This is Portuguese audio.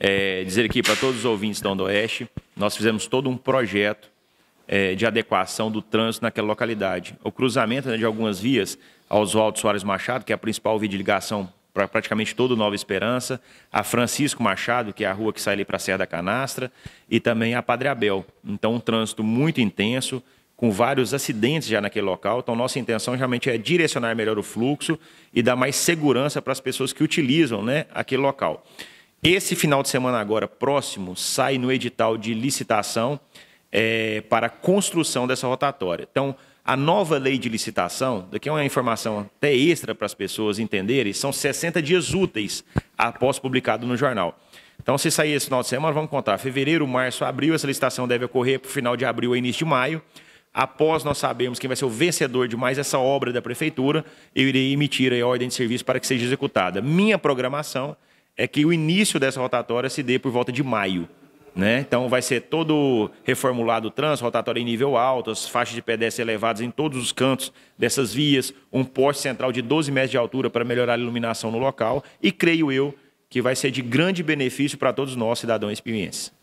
é, dizer aqui para todos os ouvintes da Onda Oeste, nós fizemos todo um projeto é, de adequação do trânsito naquela localidade. O cruzamento né, de algumas vias, Oswaldo Soares Machado, que é a principal via de ligação para praticamente todo Nova Esperança, a Francisco Machado, que é a rua que sai ali para a Serra da Canastra, e também a Padre Abel. Então, um trânsito muito intenso, com vários acidentes já naquele local. Então, nossa intenção realmente é direcionar melhor o fluxo e dar mais segurança para as pessoas que utilizam né, aquele local. Esse final de semana agora próximo sai no edital de licitação é, para a construção dessa rotatória. Então, a nova lei de licitação, daqui é uma informação até extra para as pessoas entenderem, são 60 dias úteis após publicado no jornal. Então, se sair esse final de semana, vamos contar. Fevereiro, março, abril, essa licitação deve ocorrer para o final de abril ou início de maio. Após nós sabermos quem vai ser o vencedor de mais essa obra da prefeitura, eu irei emitir a ordem de serviço para que seja executada. Minha programação é que o início dessa rotatória se dê por volta de maio. Né? Então vai ser todo reformulado o trânsito, rotatória em nível alto, as faixas de pedestre elevadas em todos os cantos dessas vias, um poste central de 12 metros de altura para melhorar a iluminação no local e creio eu que vai ser de grande benefício para todos nós, cidadãos experientes.